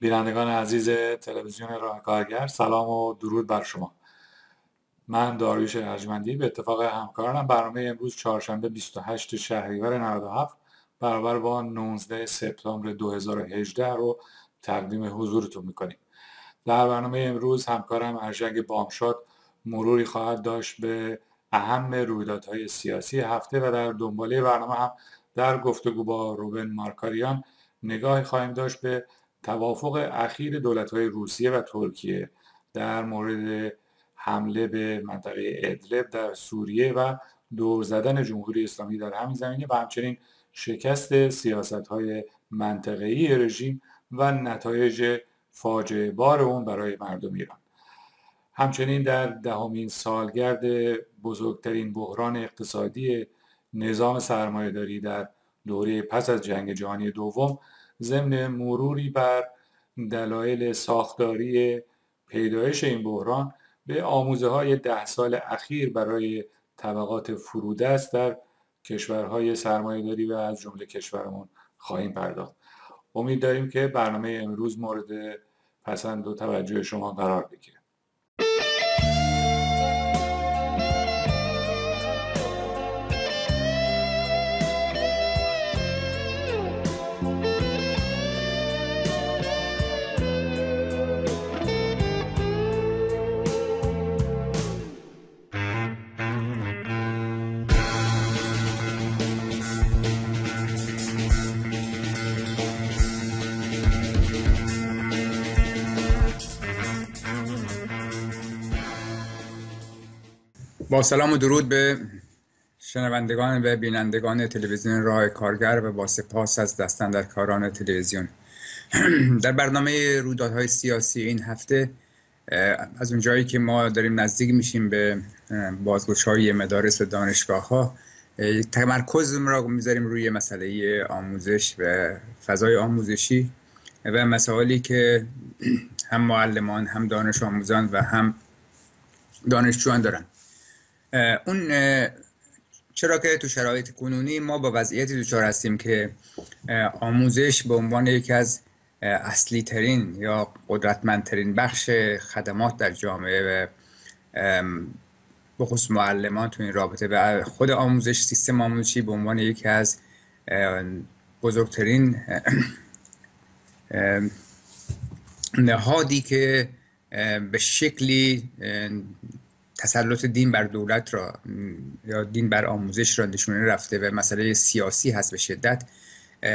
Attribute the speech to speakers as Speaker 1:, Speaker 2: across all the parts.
Speaker 1: بینندگان عزیز تلویزیون راه کارگر سلام و درود بر شما من داریوش ارجمندی به اتفاق همکارانم برنامه امروز چهارشنبه 28 شهریور 97 برابر با 19 سپتامبر 2018 رو تقدیم حضورتون میکنیم در برنامه امروز همکارم ارژنگ بامشاد مروری خواهد داشت به اهم رویدادهای سیاسی هفته و در دنباله برنامه هم در گفتگو با روبن مارکاریان نگاهی خواهیم داشت به توافق اخیر های روسیه و ترکیه در مورد حمله به منطقه ادلب در سوریه و دور زدن جمهوری اسلامی در همین زمینه و همچنین شکست سیاست‌های منطقه‌ای رژیم و نتایج فاجعه بار اون برای مردم ایران همچنین در دهمین سالگرد بزرگترین بحران اقتصادی نظام سرمایهداری در دوره پس از جنگ جهانی دوم ضمن مروری بر دلایل ساختاری پیدایش این بحران به آموزه های ده سال اخیر برای طبقات است در کشورهای سرمایه داری و از جمله کشورمون خواهیم پرداخت امید داریم که برنامه امروز مورد پسند و توجه شما قرار بگیره
Speaker 2: با سلام و درود به شنوندگان و بینندگان تلویزیون راه کارگر و با سپاس از دستن در کاران تلویزیون در برنامه رویدادهای سیاسی این هفته از اون جایی که ما داریم نزدیک میشیم به بازگشایی مدارس و دانشگاه ها تمرکز را میذاریم روی مسئله آموزش و فضای آموزشی و مسائلی که هم معلمان هم دانش آموزان و هم دانشجوان دارن اون چرا که تو شرایط کنونی ما با وضعیتی دچار هستیم که آموزش به عنوان یکی از اصلی ترین یا قدرتمندترین بخش خدمات در جامعه و خصوص معلمان تو این رابطه به خود آموزش سیستم آموزشی به عنوان یکی از بزرگترین نهادی که به شکلی تسلط دین بر دولت را یا دین بر آموزش را نشونه رفته و مسئله سیاسی هست به شدت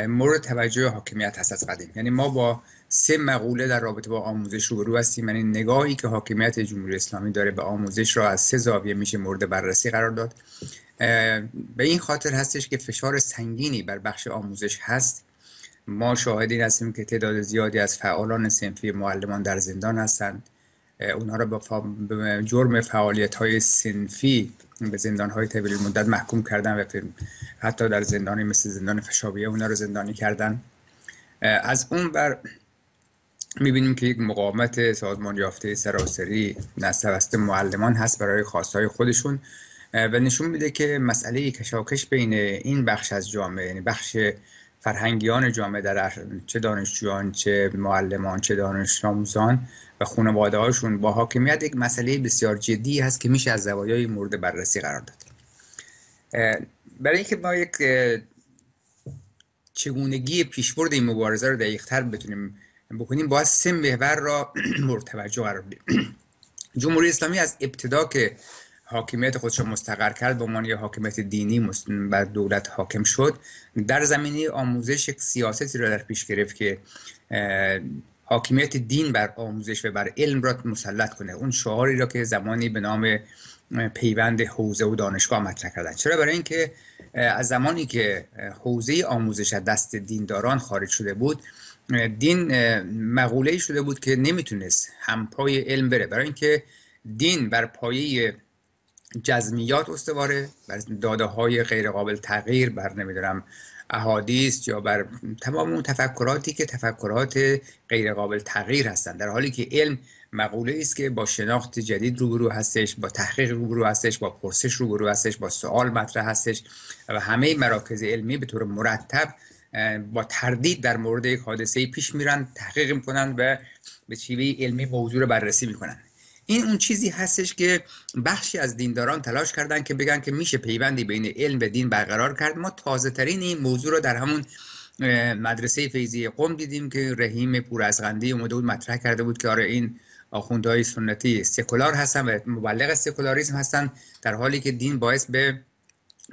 Speaker 2: مورد توجه حاکمیت هست از قدیم یعنی ما با سه مقوله در رابطه با آموزش رو هستیم یعنی نگاهی که حاکمیت جمهوری اسلامی داره به آموزش را از سه زاویه میشه مورد بررسی قرار داد به این خاطر هستش که فشار سنگینی بر بخش آموزش هست ما شاهدین هستیم که تعداد زیادی از فعالان سنفی معلمان در زندان هستند اونها را به جرم فعالیت های سنفی به زندان های طویل مدت محکوم کردن و حتی در زندانی مثل زندان فشابیه اونها رو زندانی کردن از اون بر میبینیم که یک مقاومت سازمان یافته سراسری نسبت معلمان هست برای خواستهای خودشون و نشون میده که مسئله کشاکش بین این بخش از جامعه یعنی بخش فرهنگیان جامعه در چه دانشجویان چه معلمان چه دانش آموزان و خانواده هاشون با حاکمیت یک مسئله بسیار جدی هست که میشه از زوایای مورد بررسی قرار داد برای اینکه ما یک چگونگی پیشبرد این مبارزه رو دقیقتر بتونیم بکنیم باید سه محور را مورد توجه قرار بدیم جمهوری اسلامی از ابتدا که حاکمیت خودش را مستقر کرد به عنوان یک حاکمیت دینی بر دولت حاکم شد در زمینه آموزش یک سیاستی را در پیش گرفت که حاکمیت دین بر آموزش و بر علم را مسلط کنه اون شعاری را که زمانی به نام پیوند حوزه و دانشگاه مطرح کردن چرا برای اینکه از زمانی که حوزه آموزش از دست دینداران خارج شده بود دین مقوله شده بود که نمیتونست همپای علم بره برای اینکه دین بر پایه جزمیات استواره بر داده های غیر قابل تغییر بر نمیدونم احادیث یا بر تمام اون تفکراتی که تفکرات غیر قابل تغییر هستند در حالی که علم مقوله است که با شناخت جدید روبرو هستش با تحقیق روبرو هستش با پرسش روبرو هستش با سوال مطرح هستش و همه مراکز علمی به طور مرتب با تردید در مورد یک حادثه پیش میرن تحقیق میکنن و به شیوه علمی موضوع رو بررسی میکنن این اون چیزی هستش که بخشی از دینداران تلاش کردن که بگن که میشه پیوندی بین علم و دین برقرار کرد ما تازه ترین این موضوع رو در همون مدرسه فیزی قم دیدیم که رحیم پور از غندی اومده بود مطرح کرده بود که آره این آخوندهای سنتی سکولار هستن و مبلغ سکولاریزم هستن در حالی که دین باعث به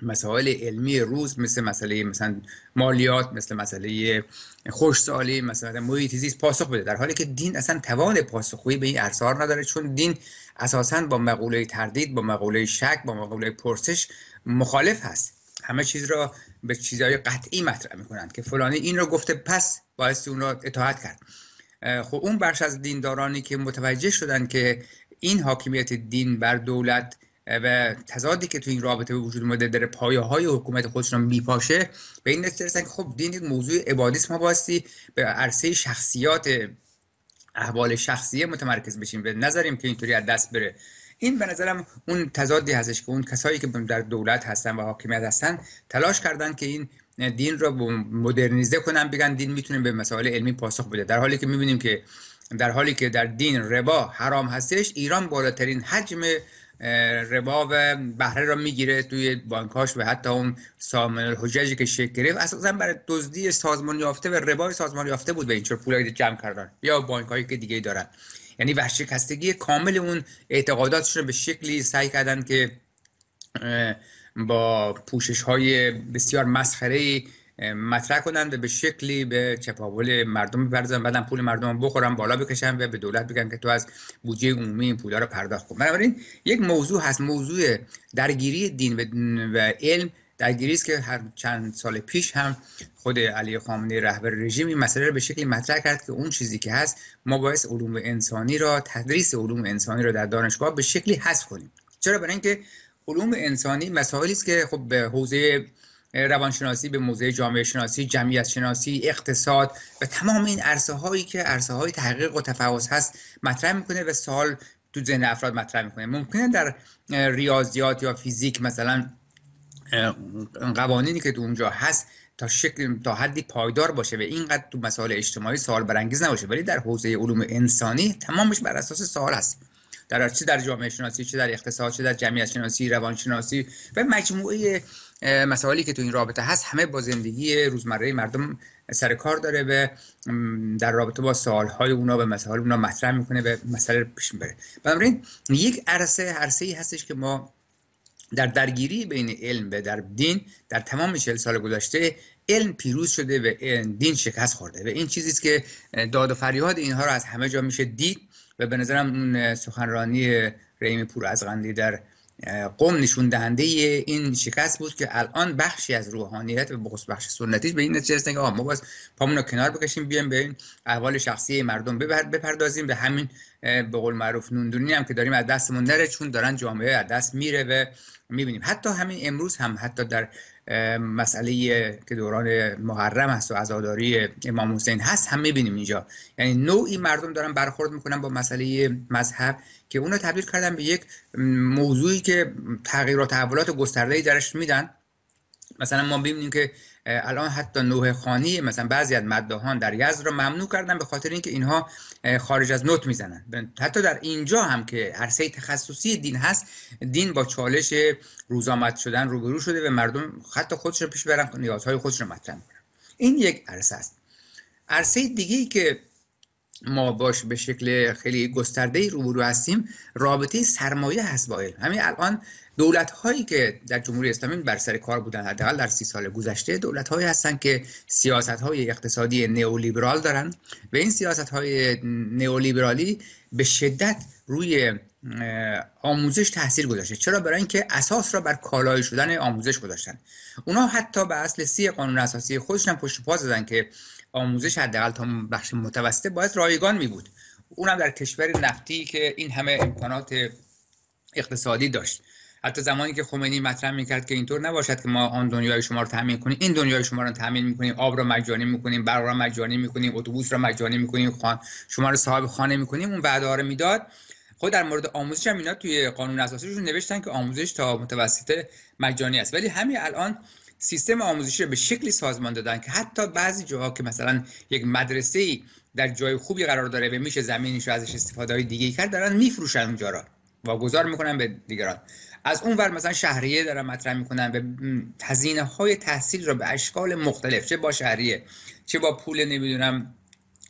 Speaker 2: مسائل علمی روز مثل مسئله مثلا مالیات مثل مسئله خوشسالی مثلا محیط زیست پاسخ بده در حالی که دین اصلا توان پاسخگویی به این ارسار نداره چون دین اساسا با مقوله تردید با مقوله شک با مقوله پرسش مخالف هست همه چیز را به چیزهای قطعی مطرح کنند که فلانی این رو گفته پس باعث اون را اطاعت کرد خب اون بخش از دیندارانی که متوجه شدند که این حاکمیت دین بر دولت و تضادی که تو این رابطه به وجود اومده در پایه های حکومت خودشون میپاشه به این نتیجه رسن که خب دین یک موضوع عبادیس ما باستی به عرصه شخصیات احوال شخصی متمرکز بشیم و نظریم که اینطوری از دست بره این به نظرم اون تضادی هستش که اون کسایی که در دولت هستن و حاکمیت هستن تلاش کردن که این دین را مدرنیزه کنن بگن دین میتونه به مسائل علمی پاسخ بده در حالی که میبینیم که در حالی که در دین ربا حرام هستش ایران بالاترین حجم ربا و بهره را میگیره توی بانکاش و حتی اون سامن الحججی که شکل گرفت اساسا برای دزدی سازمان یافته و ربای سازمان یافته بود به این چور جمع کردن یا هایی که دیگه دارن یعنی ورشکستگی کامل اون اعتقاداتشون به شکلی سعی کردن که با پوشش های بسیار مسخره مطرح کنند و به شکلی به چپاول مردم بپردازن بعدم پول مردم بخورم، بالا بکشن و به دولت بگن که تو از بودجه عمومی این پولا رو پرداخت کن بنابراین یک موضوع هست موضوع درگیری دین و علم درگیری که هر چند سال پیش هم خود علی خامنه رهبر رژیم این مسئله رو به شکلی مطرح کرد که اون چیزی که هست ما باعث علوم انسانی را تدریس علوم انسانی را در دانشگاه به شکلی حذف کنیم چرا برای اینکه علوم انسانی مسائلی است که خب به حوزه یعنی روانشناسی به موزه جامعه شناسی جمعیت شناسی اقتصاد و تمام این عرصه هایی که عرصه های تحقیق و تفحص هست مطرح میکنه و سال تو ذهن افراد مطرح میکنه ممکنه در ریاضیات یا فیزیک مثلا قوانینی که تو اونجا هست تا شکل تا حدی پایدار باشه و اینقدر تو مسائل اجتماعی سوال برانگیز نباشه ولی در حوزه علوم انسانی تمامش بر اساس سوال هست در چه در جامعه شناسی چه در اقتصاد چه در جمعیت شناسی روان شناسی و مجموعه مسائلی که تو این رابطه هست همه با زندگی روزمره مردم سر کار داره و در رابطه با سوالهای اونا و مسائل اونا مطرح میکنه به مسئله پیش بره بنابراین یک عرصه عرصه ای هستش که ما در درگیری بین علم و در دین در تمام چهل سال گذشته علم پیروز شده و دین شکست خورده و این چیزیست که داد و فریاد اینها رو از همه جا میشه دید و به نظرم اون سخنرانی ریم پور از غندی در قوم نشون دهنده این شکست بود که الان بخشی از روحانیت و بخش بخش سنتیش به این نتیجه رسیدن که ما باز پامون رو کنار بکشیم بیایم به این احوال شخصی مردم بپردازیم به همین به قول معروف نوندونی هم که داریم از دستمون نره چون دارن جامعه از دست میره و میبینیم حتی همین امروز هم حتی در مسئله که دوران محرم هست و عزاداری امام حسین هست هم میبینیم اینجا یعنی نوعی مردم دارن برخورد میکنن با مسئله مذهب که اونو تبدیل کردن به یک موضوعی که تغییرات تحولات گسترده‌ای درش میدن مثلا ما ببینیم که الان حتی نوه خانی مثلا بعضی از مداهان در یزد را ممنوع کردن به خاطر اینکه اینها خارج از نوت میزنن حتی در اینجا هم که عرصه تخصصی دین هست دین با چالش روزآمد شدن روبرو شده و مردم حتی رو پیش برن نیازهای رو مطرح کنن این یک عرصه است عرصه دیگه ای که ما باش به شکل خیلی گسترده روبرو هستیم رابطه سرمایه هست با علم همین الان دولت هایی که در جمهوری اسلامی بر سر کار بودن حداقل در سی سال گذشته دولت هستند که سیاست های اقتصادی نئولیبرال دارن و این سیاست های نئولیبرالی به شدت روی آموزش تاثیر گذاشته چرا برای اینکه اساس را بر کالای شدن آموزش گذاشتن اونا حتی به اصل سی قانون اساسی خودشون پشت پا زدن که آموزش حداقل تا بخش متوسطه باید رایگان می بود اونم در کشور نفتی که این همه امکانات اقتصادی داشت حتی زمانی که خمینی مطرح میکرد که اینطور نباشد که ما آن دنیای شما رو تامین کنیم این دنیای شما رو تامین میکنیم آب را مجانی میکنیم برق رو مجانی میکنیم اتوبوس رو مجانی میکنیم خان شما رو صاحب خانه میکنیم اون وعده رو میداد خود خب در مورد آموزش هم اینا توی قانون اساسیشون نوشتن که آموزش تا متوسط مجانی است ولی همین الان سیستم آموزشی رو به شکلی سازمان دادن که حتی بعضی جاها که مثلا یک مدرسه ای در جای خوبی قرار داره و میشه زمینش رو ازش استفاده های دیگه کرد دارن میفروشن اونجا را واگذار میکنن به دیگران از اون ور مثلا شهریه دارن مطرح میکنن و هزینه های تحصیل را به اشکال مختلف چه با شهریه چه با پول نمیدونم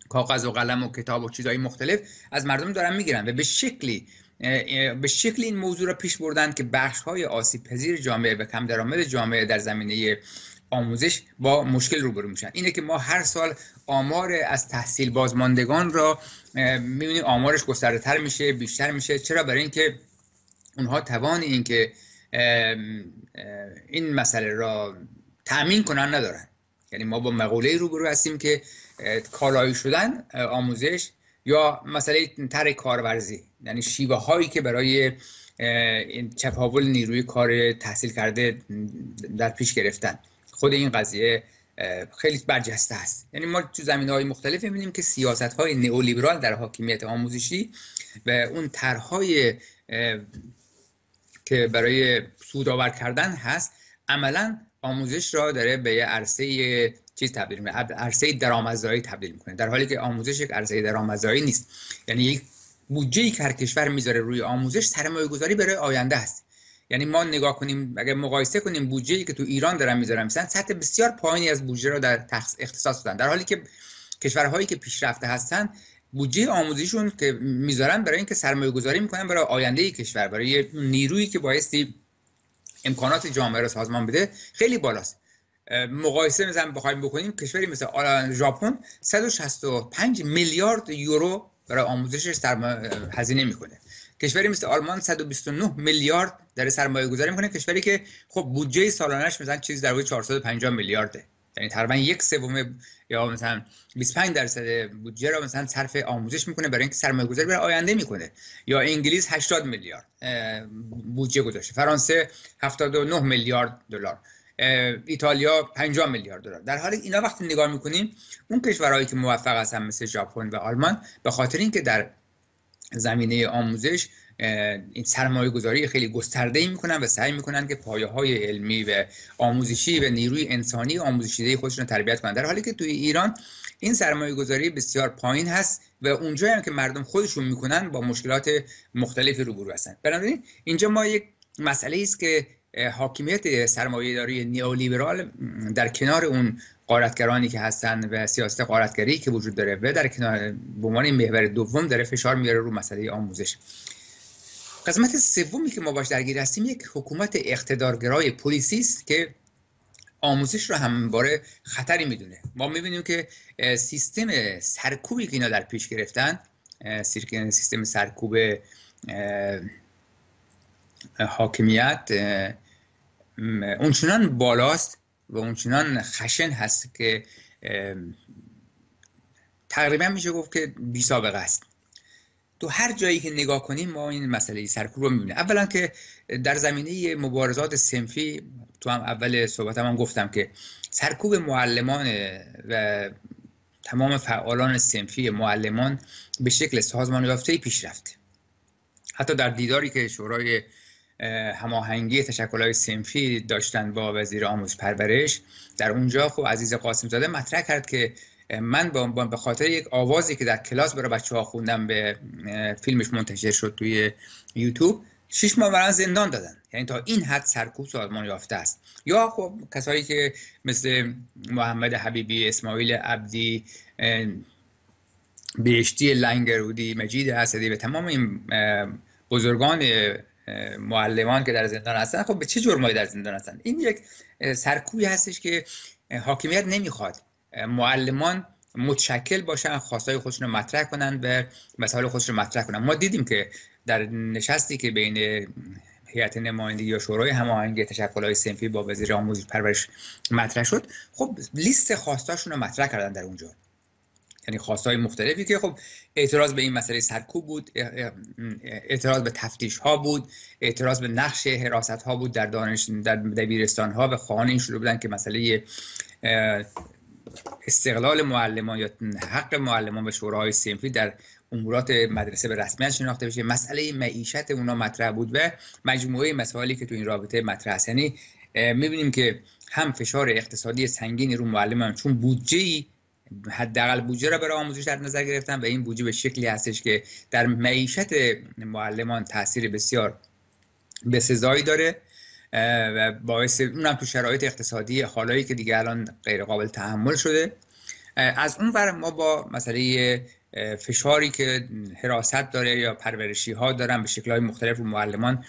Speaker 2: کاغذ و قلم و کتاب و چیزهای مختلف از مردم دارن میگیرن و به شکلی به شکلی این موضوع را پیش بردن که بخش های آسیب پذیر جامعه و کم درآمد جامعه در زمینه آموزش با مشکل روبرو میشن اینه که ما هر سال آمار از تحصیل بازماندگان را میبینیم آمارش گسترده تر میشه بیشتر میشه چرا برای اینکه اونها توان این که این مسئله را تأمین کنن ندارن یعنی ما با مقوله روبرو هستیم که کالایی شدن آموزش یا مسئله تر کارورزی یعنی شیوه هایی که برای این نیروی کار تحصیل کرده در پیش گرفتن خود این قضیه خیلی برجسته است یعنی ما تو زمین های مختلف میبینیم که سیاست های نئولیبرال در حاکمیت آموزشی و اون طرحهای که برای سودآور کردن هست عملا آموزش را داره به یه عرصه چیز تبدیل میکنه عرصه درآمدزایی تبدیل میکنه در حالی که آموزش یک عرصه درآمدزایی نیست یعنی یک بودجه که هر کشور میذاره روی آموزش سرمایه گذاری برای آینده است یعنی ما نگاه کنیم اگر مقایسه کنیم بودجه که تو ایران دارن میذارن مثلا سطح بسیار پایینی از بودجه را در اختصاص دادن در حالی که کشورهایی که پیشرفته هستن، بودجه آموزیشون که میذارن برای اینکه سرمایه گذاری میکنن برای آینده کشور برای نیرویی که بایستی امکانات جامعه را سازمان بده خیلی بالاست مقایسه میزن بخوایم بکنیم کشوری مثل ژاپن 165 میلیارد یورو برای آموزشش هزینه میکنه کشوری مثل آلمان 129 میلیارد در سرمایه گذاری میکنه کشوری که خب بودجه سالانش مثلا چیز در حدود 450 میلیارده یعنی تقریبا یک سوم یا مثلا 25 درصد بودجه را مثلا صرف آموزش میکنه برای اینکه سرمایه‌گذاری برای آینده میکنه یا انگلیس 80 میلیارد بودجه گذاشته فرانسه 79 میلیارد دلار ایتالیا 50 میلیارد دلار در حالی اینا وقتی نگاه میکنیم اون کشورهایی که موفق هستن مثل ژاپن و آلمان به خاطر اینکه در زمینه آموزش این سرمایه گذاری خیلی گسترده ای میکنن و سعی میکنن که پایه های علمی و آموزشی و نیروی انسانی آموزشیده خودشون رو تربیت کنن در حالی که توی ایران این سرمایه گذاری بسیار پایین هست و اونجایی هم که مردم خودشون میکنن با مشکلات مختلفی روبرو هستن بنابراین اینجا ما یک مسئله است که حاکمیت داری نیولیبرال در کنار اون قارتگرانی که هستن و سیاست قارتگری که وجود داره و در کنار به محور دوم داره فشار میاره رو مسئله آموزش قسمت سومی که ما باش درگیر هستیم یک حکومت اقتدارگرای پلیسی است که آموزش رو همواره خطری میدونه ما میبینیم که سیستم سرکوبی که اینا در پیش گرفتن سیستم سرکوب حاکمیت اونچنان بالاست و اونچنان خشن هست که تقریبا میشه گفت که بی سابقه است تو هر جایی که نگاه کنیم ما این مسئله سرکوب رو میبینیم اولا که در زمینه مبارزات سنفی تو هم اول صحبت هم گفتم که سرکوب معلمان و تمام فعالان سنفی معلمان به شکل سازمان یافته پیش رفته حتی در دیداری که شورای هماهنگی تشکلهای سنفی داشتن با وزیر آموز پرورش در اونجا خب عزیز قاسم زاده مطرح کرد که من به خاطر یک آوازی که در کلاس برای بچه ها خوندم به فیلمش منتشر شد توی یوتیوب شش ماه برای زندان دادن یعنی تا این حد سرکوب سازمان یافته است یا خب کسایی که مثل محمد حبیبی اسماعیل عبدی بهشتی لنگرودی مجید اسدی به تمام این بزرگان معلمان که در زندان هستن خب به چه جرمایی در زندان هستن این یک سرکوبی هستش که حاکمیت نمیخواد معلمان متشکل باشن خواستای خودشون رو مطرح کنن و مسائل خودشون رو مطرح کنن ما دیدیم که در نشستی که بین هیئت نمایندگی یا شورای هماهنگ تشکل‌های سنفی با وزیر آموزش پرورش مطرح شد خب لیست خواستاشون رو مطرح کردن در اونجا یعنی خواستهای مختلفی که خب اعتراض به این مسئله سرکوب بود اعتراض به تفتیش ها بود اعتراض به نقش حراست ها بود در دانش در دبیرستان ها و خانه این شروع بودن که مسئله استقلال معلمان یا حق معلمان به شورای سنفی در امورات مدرسه به رسمیت شناخته بشه مسئله معیشت اونا مطرح بود و مجموعه مسائلی که تو این رابطه مطرح است یعنی میبینیم که هم فشار اقتصادی سنگینی رو معلمان چون بودجه ای حداقل بودجه را برای آموزش در نظر گرفتن و این بودجه به شکلی هستش که در معیشت معلمان تاثیر بسیار به سزایی داره و باعث اونم تو شرایط اقتصادی حالایی که دیگه الان غیر قابل تحمل شده از اون ما با مسئله فشاری که حراست داره یا پرورشی ها دارن به شکل مختلف و معلمان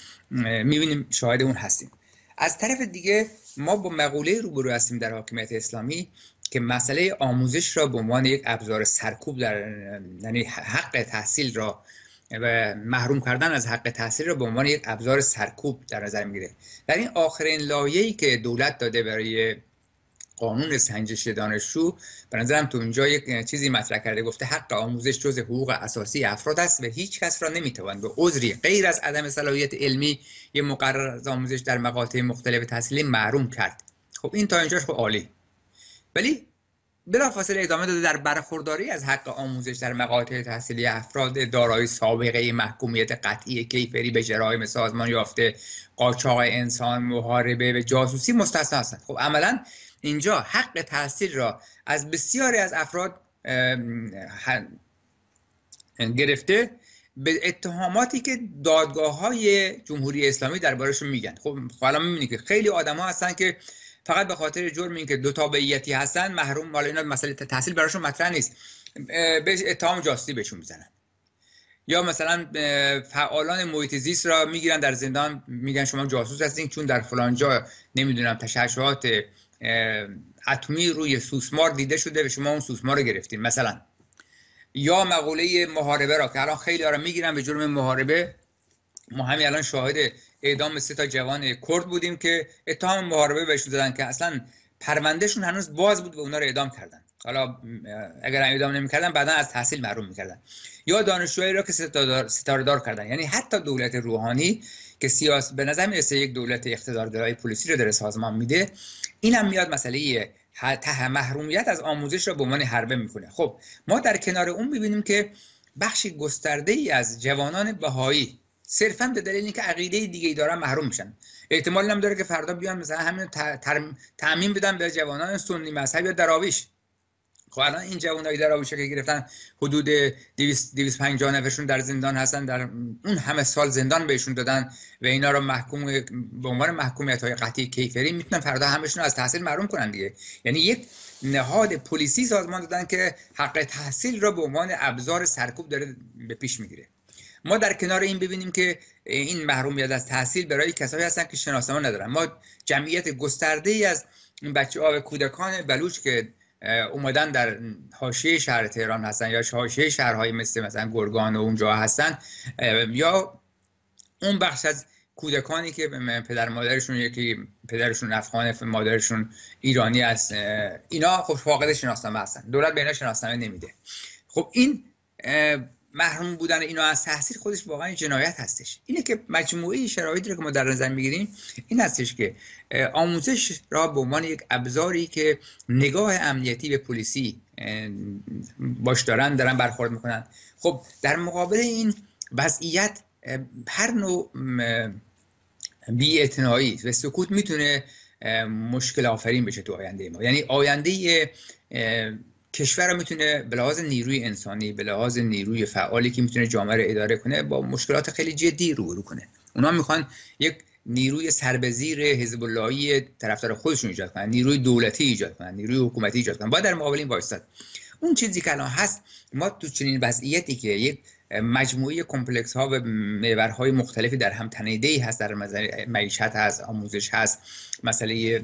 Speaker 2: میبینیم شاهد اون هستیم از طرف دیگه ما با مقوله روبرو هستیم در حاکمیت اسلامی که مسئله آموزش را به عنوان یک ابزار سرکوب در یعنی حق تحصیل را و محروم کردن از حق تاثیر رو به عنوان یک ابزار سرکوب در نظر میگیره در این آخرین لایه‌ای که دولت داده برای قانون سنجش دانشجو به نظرم تو اینجا یک چیزی مطرح کرده گفته حق آموزش جز حقوق اساسی افراد است و هیچ کس را نمیتوان به عذری غیر از عدم صلاحیت علمی یه مقرر از آموزش در مقاطع مختلف تحصیلی محروم کرد خب این تا اینجاش خب عالی ولی بلافاصله ادامه داده در برخورداری از حق آموزش در مقاطع تحصیلی افراد دارای سابقه محکومیت قطعی کیفری به جرایم سازمان یافته قاچاق انسان محاربه و جاسوسی مستثنا هستند خب عملا اینجا حق تحصیل را از بسیاری از افراد گرفته به اتهاماتی که دادگاه های جمهوری اسلامی دربارهشون میگن خب حالا میبینید که خیلی آدم ها هستن که فقط به خاطر جرم اینکه دو تابعیتی هستن محروم مال اینا مسئله تحصیل براشون مطرح نیست به اتهام جاسوسی بهشون میزنن یا مثلا فعالان محیط زیست را میگیرن در زندان میگن شما جاسوس هستین چون در فلان جا نمیدونم تشعشعات اتمی روی سوسمار دیده شده و شما اون سوسمار رو گرفتین مثلا یا مقوله محاربه را که الان خیلی را میگیرن به جرم محاربه ما همین الان شاهد اعدام سه تا جوان کرد بودیم که اتهام محاربه بهشون دادن که اصلا پروندهشون هنوز باز بود و اونا رو اعدام کردن حالا اگر اعدام نمیکردن بعدا از تحصیل محروم میکردن یا دانشجوهایی را که ستاره دار کردن یعنی حتی دولت روحانی که سیاس به نظر میرسه یک دولت اقتدارگرای پلیسی رو داره سازمان میده این هم میاد مسئله ته محرومیت از آموزش را به عنوان حربه میکنه خب ما در کنار اون میبینیم که بخشی گسترده ای از جوانان بهایی صرفا به دلیل اینکه عقیده دیگه ای دارن محروم میشن احتمال هم داره که فردا بیان مثلا همین تعمین بدن به جوانان سنی مذهبی یا دراویش خب الان این جوانای در که گرفتن حدود 250 نفرشون در زندان هستن در اون همه سال زندان بهشون دادن و اینا رو محکوم به عنوان محکومیت های قطعی کیفری میتونن فردا همشون رو از تحصیل محروم کنن دیگه یعنی یک نهاد پلیسی سازمان دادن که حق تحصیل را به عنوان ابزار سرکوب داره به پیش میگیره ما در کنار این ببینیم که این محرومیت از تحصیل برای کسایی هستن که شناسنامه ندارن ما جمعیت گسترده ای از این بچه ها و کودکان بلوچ که اومدن در حاشیه شهر تهران هستن یا حاشیه شهرهای مثل مثلا گرگان و اونجا هستن یا اون بخش از کودکانی که پدر مادرشون یکی پدرشون افغان مادرشون ایرانی است اینا خب فاقد شناسنامه هستن دولت به اینا شناسنامه نمیده خب این محروم بودن اینا از تحصیل خودش واقعا جنایت هستش اینه که مجموعه شرایطی رو که ما در نظر میگیریم این هستش که آموزش را به عنوان یک ابزاری که نگاه امنیتی به پلیسی باش دارن دارن برخورد میکنن خب در مقابل این وضعیت هر نوع بی‌اعتنایی و سکوت میتونه مشکل آفرین بشه تو آینده ما یعنی آینده کشور رو میتونه به لحاظ نیروی انسانی به لحاظ نیروی فعالی که میتونه جامعه رو اداره کنه با مشکلات خیلی جدی روبرو کنه اونا میخوان یک نیروی سربزیر حزب اللهی طرفدار خودشون ایجاد کنن نیروی دولتی ایجاد کنن نیروی حکومتی ایجاد کنن با در مقابل این وایستاد اون چیزی که الان هست ما تو چنین وضعیتی که یک مجموعه کمپلکس ها و های مختلفی در هم تنیده ای هست در معیشت هست آموزش هست مسئله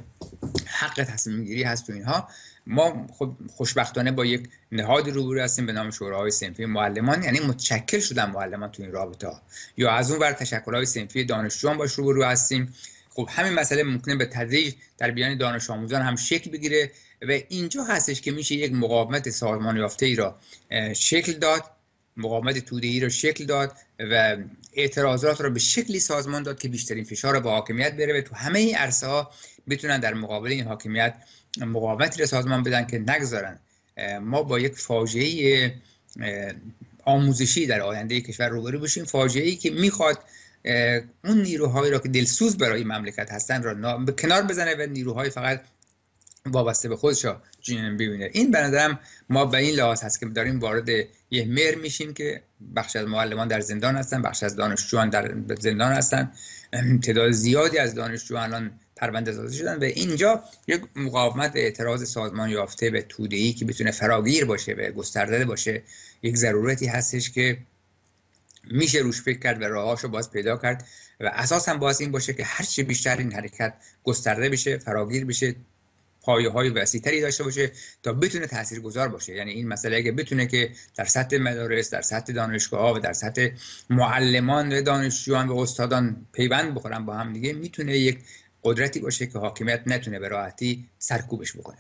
Speaker 2: حق تصمیم گیری هست تو اینها ما خب خوشبختانه با یک نهادی روبرو هستیم به نام شوراهای سنفی معلمان یعنی متشکل شدن معلمان تو این رابطه ها یا از اون ور تشکلهای سنفی دانشجویان باش روبرو هستیم خب همین مسئله ممکنه به تدریج در بیان دانش آموزان هم شکل بگیره و اینجا هستش که میشه یک مقاومت سازمان یافته ای را شکل داد مقاومت توده ای را شکل داد و اعتراضات را به شکلی سازمان داد که بیشترین فشار را به حاکمیت بره و تو همه این عرصه ها بتونن در مقابل این حاکمیت مقاومتی را سازمان بدن که نگذارن ما با یک فاجعه آموزشی در آینده کشور روبرو بشیم فاجعه ای که میخواد اون نیروهایی را که دلسوز برای مملکت هستن را به کنار بزنه و نیروهای فقط وابسته به خودش را ببینه این به ما به این لحاظ هست که داریم وارد یه مر میشیم که بخش از معلمان در زندان هستن بخش از دانشجوان در زندان هستن تعداد زیادی از دانشجوان الان پرونده شدن و اینجا یک مقاومت اعتراض سازمان یافته به توده ای که بتونه فراگیر باشه و گسترده باشه یک ضرورتی هستش که میشه روش فکر کرد و راهاش رو باز پیدا کرد و اساس هم باز این باشه که هرچی بیشتر این حرکت گسترده بشه فراگیر بشه پایه های وسیعتری داشته باشه تا بتونه گذار باشه یعنی این مسئله اگه بتونه که در سطح مدارس در سطح دانشگاه ها و در سطح معلمان و دانشجویان و استادان پیوند بخورن با هم دیگه میتونه یک قدرتی باشه که حاکمیت نتونه به راحتی سرکوبش بکنه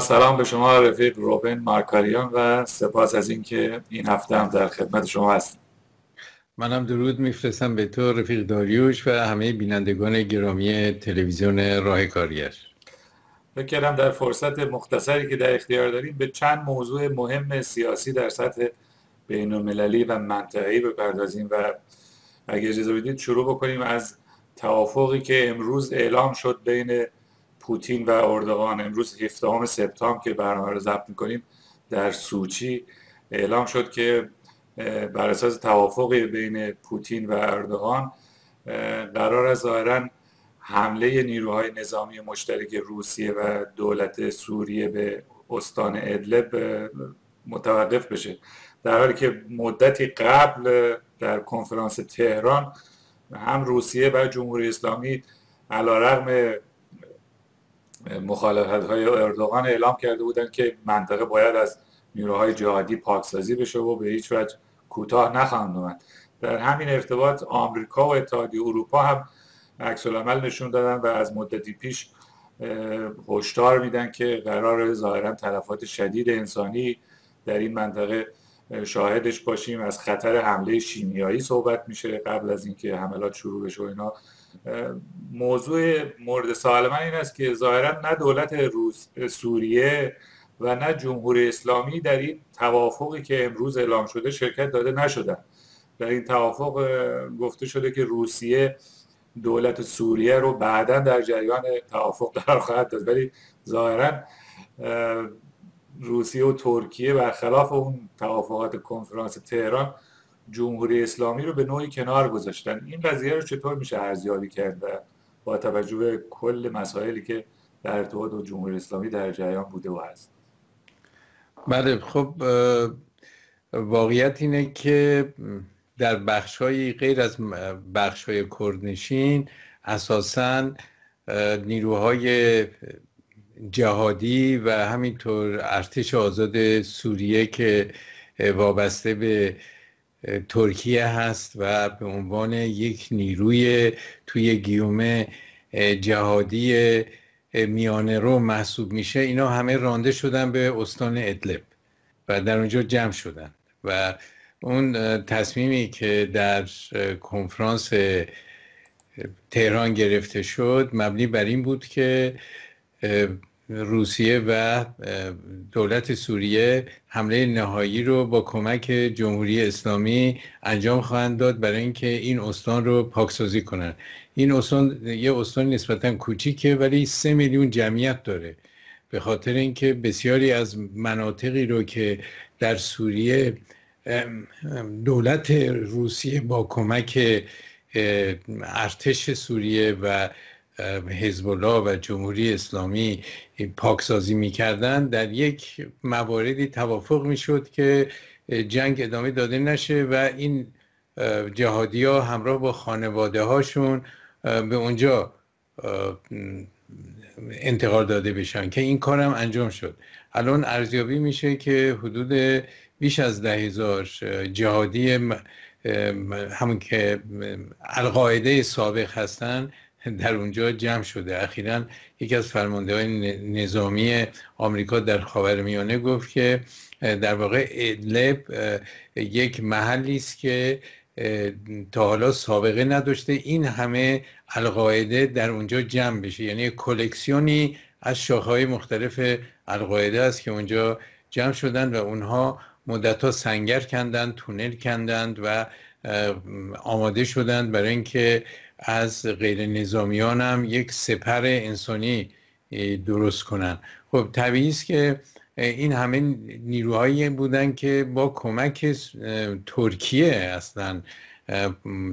Speaker 1: سلام به شما رفیق روبن مارکاریان و سپاس از اینکه این هفته هم در خدمت شما هستم
Speaker 3: منم درود میفرستم به تو رفیق داریوش و همه بینندگان گرامی تلویزیون راه کاریش
Speaker 1: فکر کردم در فرصت مختصری که در اختیار داریم به چند موضوع مهم سیاسی در سطح بین المللی و منطقه‌ای بپردازیم و اگر اجازه بدید شروع بکنیم از توافقی که امروز اعلام شد بین پوتین و اردوغان امروز 17 سپتامبر که برنامه رو ضبط میکنیم در سوچی اعلام شد که بر اساس توافقی بین پوتین و اردوغان قرار از ظاهرا حمله نیروهای نظامی مشترک روسیه و دولت سوریه به استان ادلب متوقف بشه در حالی که مدتی قبل در کنفرانس تهران هم روسیه و جمهوری اسلامی علا مخالفت های اردوغان اعلام کرده بودند که منطقه باید از نیروهای جهادی پاکسازی بشه و به هیچ وجه کوتاه نخواهند در همین ارتباط آمریکا و اتحادیه اروپا هم عکس العمل نشون دادن و از مدتی پیش هشدار میدن که قرار ظاهرا تلفات شدید انسانی در این منطقه شاهدش باشیم از خطر حمله شیمیایی صحبت میشه قبل از اینکه حملات شروع بشه و اینا موضوع مورد سوال این است که ظاهرا نه دولت روس سوریه و نه جمهوری اسلامی در این توافقی که امروز اعلام شده شرکت داده نشدن در این توافق گفته شده که روسیه دولت سوریه رو بعدا در جریان توافق قرار خواهد داد ولی ظاهرا روسیه و ترکیه برخلاف اون توافقات کنفرانس تهران جمهوری اسلامی رو به نوعی کنار گذاشتن این قضیه رو چطور میشه ارزیابی کرد و با توجه به کل مسائلی که در ارتباط با جمهوری اسلامی در جریان بوده و هست
Speaker 3: بله خب واقعیت اینه که در بخش غیر از بخش های کردنشین اساسا نیروهای جهادی و همینطور ارتش آزاد سوریه که وابسته به ترکیه هست و به عنوان یک نیروی توی گیومه جهادی میانه رو محسوب میشه اینا همه رانده شدن به استان ادلب و در اونجا جمع شدن و اون تصمیمی که در کنفرانس تهران گرفته شد مبنی بر این بود که روسیه و دولت سوریه حمله نهایی رو با کمک جمهوری اسلامی انجام خواهند داد برای اینکه این استان رو پاکسازی کنند این استان یه استان نسبتا کوچیکه ولی سه میلیون جمعیت داره به خاطر اینکه بسیاری از مناطقی رو که در سوریه دولت روسیه با کمک ارتش سوریه و حزب الله و جمهوری اسلامی پاکسازی میکردن در یک مواردی توافق میشد که جنگ ادامه داده نشه و این جهادی ها همراه با خانواده هاشون به اونجا انتقال داده بشن که این کارم انجام شد الان ارزیابی میشه که حدود بیش از ده هزار جهادی همون که القاعده سابق هستن در اونجا جمع شده اخیرا یکی از فرمانده های نظامی آمریکا در میانه گفت که در واقع ادلب یک محلی است که تا حالا سابقه نداشته این همه القاعده در اونجا جمع بشه یعنی کلکسیونی از شاخه‌های مختلف القاعده است که اونجا جمع شدن و اونها مدت ها سنگر کندند تونل کندند و آماده شدند برای اینکه از غیر نظامیان هم یک سپر انسانی درست کنن خب طبیعی است که این همه نیروهایی بودن که با کمک ترکیه اصلا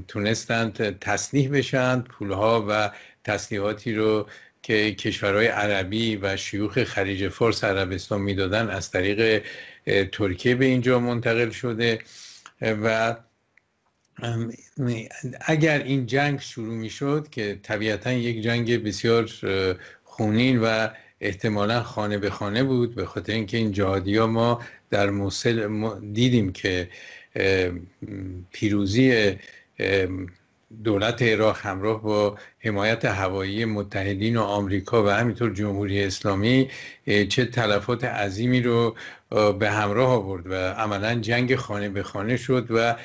Speaker 3: تونستند تسلیح بشن پولها و تسلیحاتی رو که کشورهای عربی و شیوخ خلیج فارس عربستان میدادن از طریق ترکیه به اینجا منتقل شده و اگر این جنگ شروع می شد که طبیعتا یک جنگ بسیار خونین و احتمالا خانه به خانه بود به خاطر اینکه این جهادی ها ما در موسل دیدیم که پیروزی دولت عراق همراه با حمایت هوایی متحدین و آمریکا و همینطور جمهوری اسلامی چه تلفات عظیمی رو به همراه آورد و عملا جنگ خانه به خانه شد و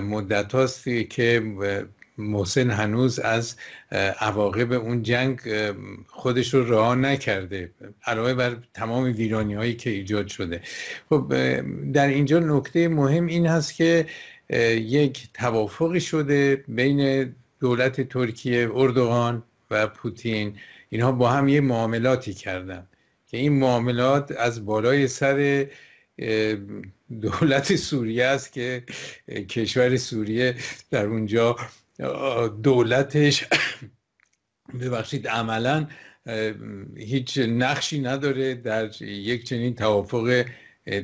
Speaker 3: مدت هاست که محسن هنوز از عواقب اون جنگ خودش رو رها نکرده علاوه بر تمام ویرانی هایی که ایجاد شده خب در اینجا نکته مهم این هست که یک توافقی شده بین دولت ترکیه اردوغان و پوتین اینها با هم یه معاملاتی کردن که این معاملات از بالای سر دولت سوریه است که کشور سوریه در اونجا دولتش ببخشید عملا هیچ نقشی نداره در یک چنین توافق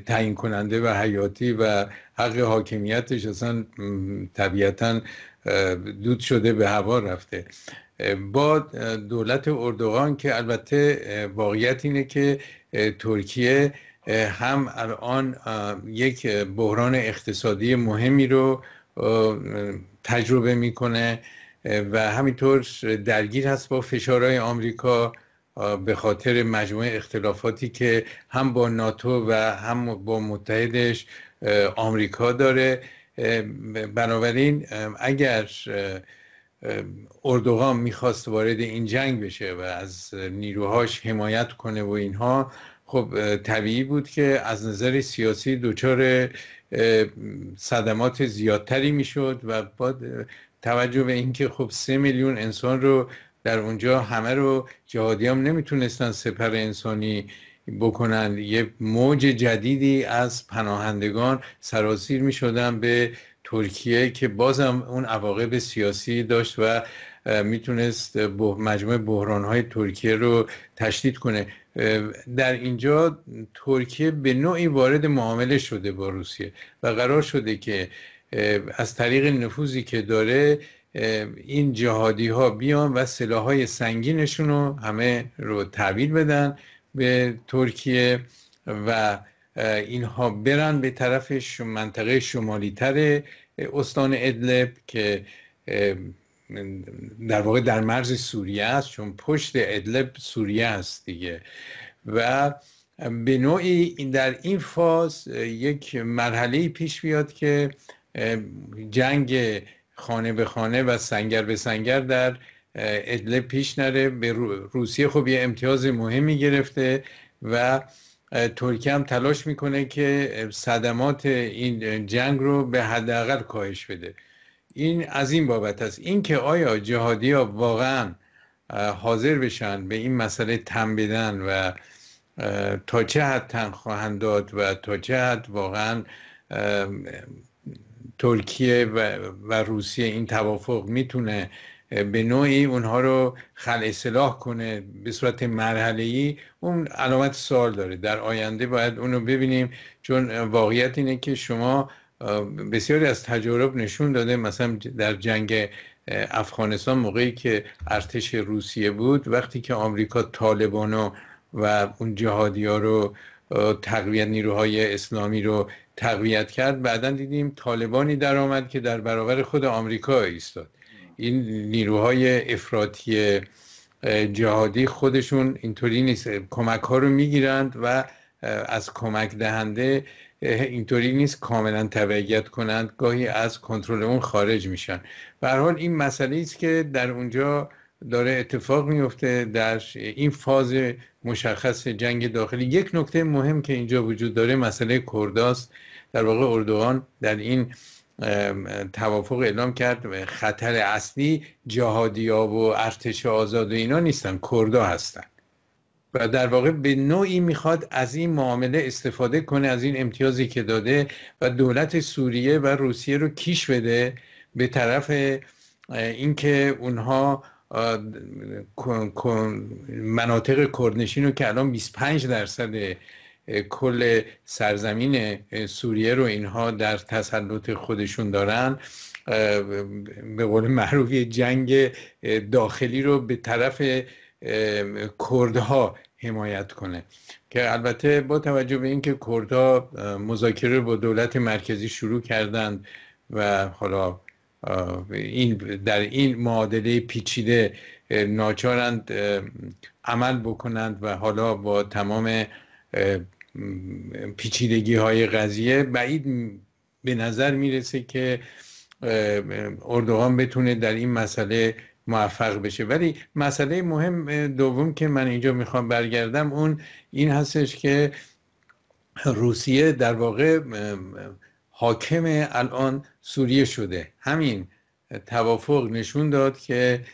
Speaker 3: تعیین کننده و حیاتی و حق حاکمیتش اصلا طبیعتا دود شده به هوا رفته با دولت اردوغان که البته واقعیت اینه که ترکیه هم الان یک بحران اقتصادی مهمی رو تجربه میکنه و همینطور درگیر هست با فشارهای آمریکا به خاطر مجموعه اختلافاتی که هم با ناتو و هم با متحدش آمریکا داره بنابراین اگر اردوغان میخواست وارد این جنگ بشه و از نیروهاش حمایت کنه و اینها خب طبیعی بود که از نظر سیاسی دچار صدمات زیادتری میشد و با توجه به اینکه خب سه میلیون انسان رو در اونجا همه رو هم نمیتونستن سپر انسانی بکنند یه موج جدیدی از پناهندگان سراسیر میشدن به ترکیه که بازم اون عواقب سیاسی داشت و میتونست مجموع بحران های ترکیه رو تشدید کنه در اینجا ترکیه به نوعی وارد معامله شده با روسیه و قرار شده که از طریق نفوذی که داره این جهادی ها بیان و سلاح های سنگینشون رو همه رو تحویل بدن به ترکیه و اینها برن به طرف منطقه شمالی تر استان ادلب که در واقع در مرز سوریه است چون پشت ادلب سوریه است دیگه و به نوعی در این فاز یک مرحله پیش بیاد که جنگ خانه به خانه و سنگر به سنگر در ادله پیش نره به روسیه خب یه امتیاز مهمی گرفته و ترکیه هم تلاش میکنه که صدمات این جنگ رو به حداقل کاهش بده این از این بابت است اینکه آیا جهادی ها واقعا حاضر بشن به این مسئله تن بدن و تا چه حد تن خواهند داد و تا چه حد واقعا ترکیه و روسیه این توافق میتونه به نوعی اونها رو خل اصلاح کنه به صورت مرحله ای اون علامت سوال داره در آینده باید اونو ببینیم چون واقعیت اینه که شما بسیاری از تجارب نشون داده مثلا در جنگ افغانستان موقعی که ارتش روسیه بود وقتی که آمریکا طالبانو و اون جهادی ها رو تقویت نیروهای اسلامی رو تقویت کرد بعدا دیدیم طالبانی در آمد که در برابر خود آمریکا ایستاد این نیروهای افراطی جهادی خودشون اینطوری نیست کمک ها رو میگیرند و از کمک دهنده اینطوری نیست کاملا تبعیت کنند گاهی از کنترل اون خارج میشن به حال این مسئله است که در اونجا داره اتفاق میفته در این فاز مشخص جنگ داخلی یک نکته مهم که اینجا وجود داره مسئله کرداست در واقع اردوان در این توافق اعلام کرد خطر اصلی ها و ارتش آزاد و اینا نیستن کردا هستن و در واقع به نوعی میخواد از این معامله استفاده کنه از این امتیازی که داده و دولت سوریه و روسیه رو کیش بده به طرف اینکه اونها مناطق کردنشین رو که الان 25 درصد کل سرزمین سوریه رو اینها در تسلط خودشون دارن به قول معروف جنگ داخلی رو به طرف کردها حمایت کنه که البته با توجه به اینکه کردها مذاکره با دولت مرکزی شروع کردند و حالا این در این معادله پیچیده ناچارند عمل بکنند و حالا با تمام پیچیدگی های قضیه بعید به نظر میرسه که اردوغان بتونه در این مسئله موفق بشه ولی مسئله مهم دوم که من اینجا میخوام برگردم اون این هستش که روسیه در واقع حاکم الان سوریه شده همین توافق نشون داد که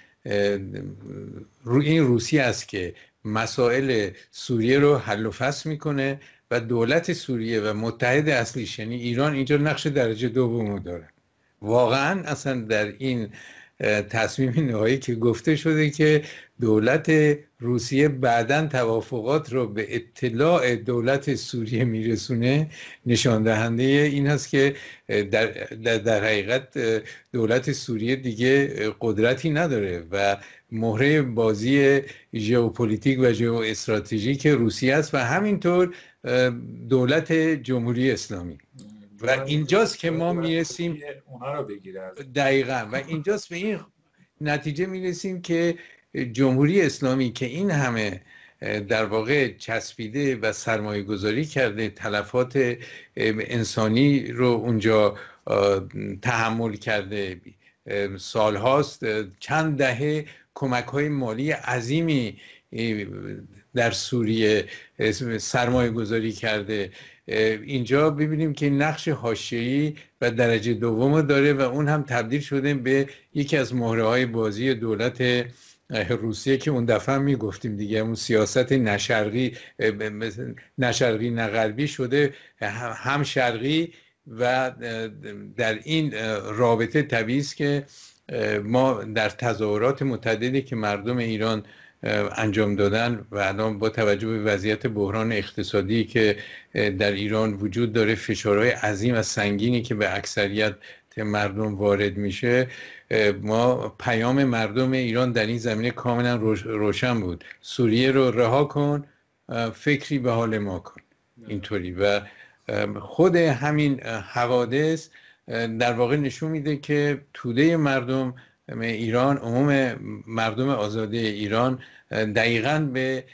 Speaker 3: این روسی است که مسائل سوریه رو حل و فصل میکنه و دولت سوریه و متحد اصلیش یعنی ایران اینجا نقش درجه دوم داره واقعا اصلا در این تصمیم نهایی که گفته شده که دولت روسیه بعدا توافقات را به اطلاع دولت سوریه میرسونه نشان دهنده این هست که در, در, در حقیقت دولت سوریه دیگه قدرتی نداره و مهره بازی ژئوپلیتیک و ژئو استراتژیک روسیه است و همینطور دولت جمهوری اسلامی و اینجاست که ما میرسیم دقیقا و اینجاست به این نتیجه میرسیم که جمهوری اسلامی که این همه در واقع چسبیده و سرمایه گذاری کرده تلفات انسانی رو اونجا تحمل کرده سالهاست چند دهه کمک های مالی عظیمی در سوریه سرمایه گذاری کرده اینجا ببینیم که نقش حاشیه‌ای و درجه دوم داره و اون هم تبدیل شده به یکی از مهره های بازی دولت روسیه که اون دفعه هم میگفتیم دیگه اون سیاست نشرقی نشرقی نغربی شده هم شرقی و در این رابطه طبیعی که ما در تظاهرات متعددی که مردم ایران انجام دادن و الان با توجه به وضعیت بحران اقتصادی که در ایران وجود داره فشارهای عظیم و سنگینی که به اکثریت مردم وارد میشه ما پیام مردم ایران در این زمینه کاملا روشن بود سوریه رو رها کن فکری به حال ما کن اینطوری و خود همین حوادث در واقع نشون میده که توده مردم ایران عموم مردم آزاده ایران دقیقا به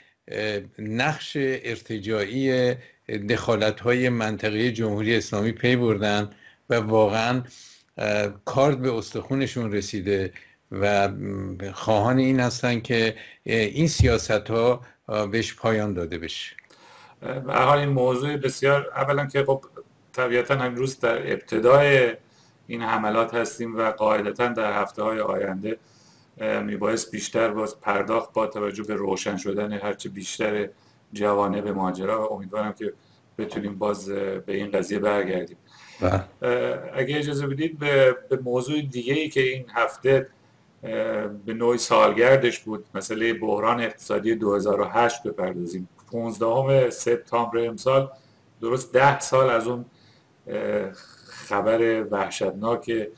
Speaker 3: نقش ارتجاعی دخالت های منطقه جمهوری اسلامی پی بردن و واقعا کارد به استخونشون رسیده و خواهان این هستند که این سیاست ها بهش پایان داده بشه حال این موضوع بسیار اولا که خب طبیعتا امروز
Speaker 1: در ابتدای این حملات هستیم و قاعدتا در هفته های آینده میبایست بیشتر باز پرداخت با توجه به روشن شدن هرچه بیشتر به ماجرا و امیدوارم که بتونیم باز به این قضیه برگردیم بله. اگه اجازه بدید به, موضوع دیگه ای که این هفته به نوعی سالگردش بود مسئله بحران اقتصادی 2008 بپردازیم 15 سپتامبر امسال درست ده سال از اون خبر وحشتناک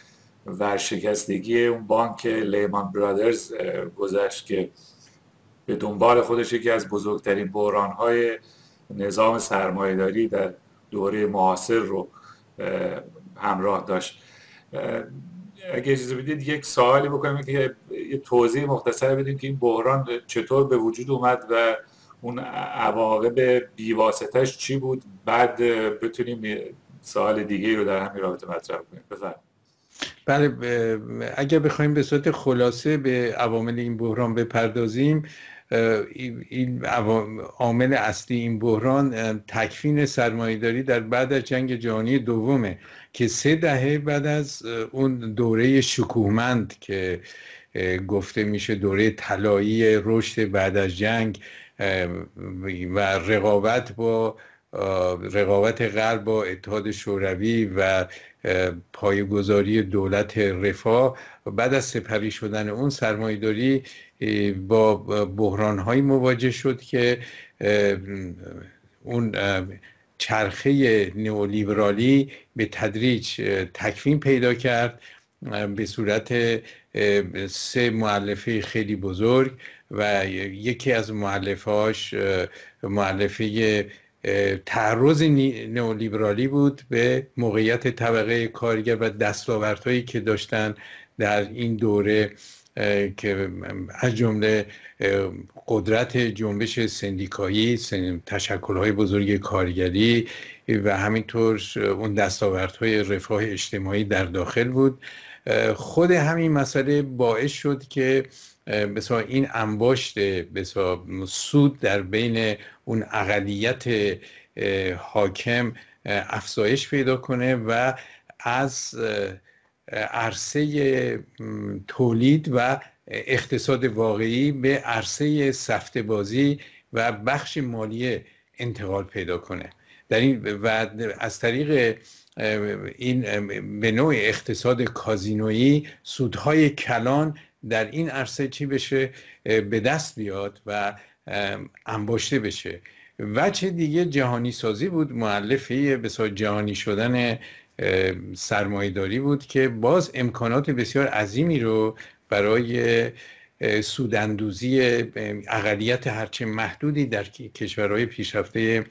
Speaker 1: ورشکستگی اون بانک لیمان برادرز گذشت که به دنبال خودش یکی از بزرگترین بحرانهای نظام سرمایهداری در دوره معاصر رو همراه داشت اگه اجازه بدید یک سوالی بکنیم که یه توضیح مختصر بدیم که این بحران چطور به وجود اومد و اون عواقب بیواسطش چی بود بعد بتونیم سوال دیگه رو در همین رابطه مطرح کنیم بفرم
Speaker 3: بله اگر بخوایم به صورت خلاصه به عوامل این بحران بپردازیم این عامل اصلی این بحران تکفین سرمایهداری در بعد از جنگ جهانی دومه که سه دهه بعد از اون دوره شکوهمند که گفته میشه دوره طلایی رشد بعد از جنگ و رقابت با رقابت غرب با اتحاد شوروی و پایگذاری دولت رفاه بعد از سپری شدن اون سرمایداری با بحرانهایی مواجه شد که اون چرخه نئولیبرالی به تدریج تکوین پیدا کرد به صورت سه معلفه خیلی بزرگ و یکی از معلفهاش معلفه تعرض نئولیبرالی بود به موقعیت طبقه کارگر و دستاوردهایی که داشتن در این دوره که از جمله قدرت جنبش سندیکایی تشکلهای بزرگ کارگری و همینطور اون دستاوردهای رفاه اجتماعی در داخل بود خود همین مسئله باعث شد که این انباشت سود در بین اون اقلیت حاکم افزایش پیدا کنه و از عرصه تولید و اقتصاد واقعی به عرصه سفته بازی و بخش مالی انتقال پیدا کنه در این و از طریق این به نوع اقتصاد کازینویی سودهای کلان در این عرصه چی بشه به دست بیاد و انباشته بشه وچه دیگه جهانی سازی بود معلفه بسیار جهانی شدن سرمایهداری بود که باز امکانات بسیار عظیمی رو برای سوداندوزی اقلیت هرچه محدودی در کشورهای پیشرفته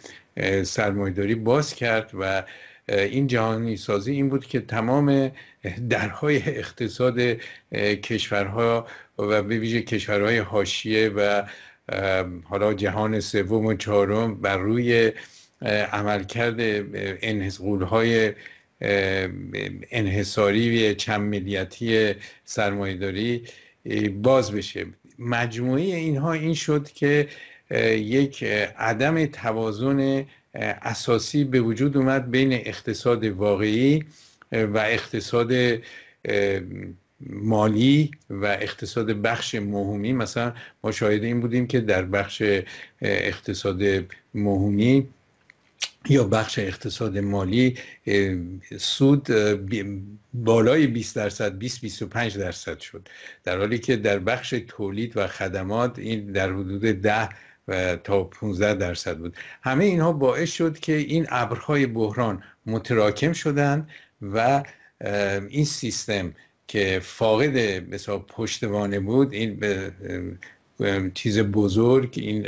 Speaker 3: سرمایهداری باز کرد و این جهانی سازی این بود که تمام درهای اقتصاد کشورها و به ویژه کشورهای حاشیه و حالا جهان سوم و چهارم بر روی عملکرد انحصارهای انحصاری چند ملیتی سرمایهداری باز بشه مجموعه اینها این شد که یک عدم توازن اساسی به وجود اومد بین اقتصاد واقعی و اقتصاد مالی و اقتصاد بخش مهمی مثلا ما شاهد این بودیم که در بخش اقتصاد مهمی یا بخش اقتصاد مالی سود بالای 20 درصد 20 25 درصد شد در حالی که در بخش تولید و خدمات این در حدود 10 و تا 15 درصد بود همه اینها باعث شد که این ابرهای بحران متراکم شدند و این سیستم که فاقد مثلا پشتوانه بود این چیز بزرگ این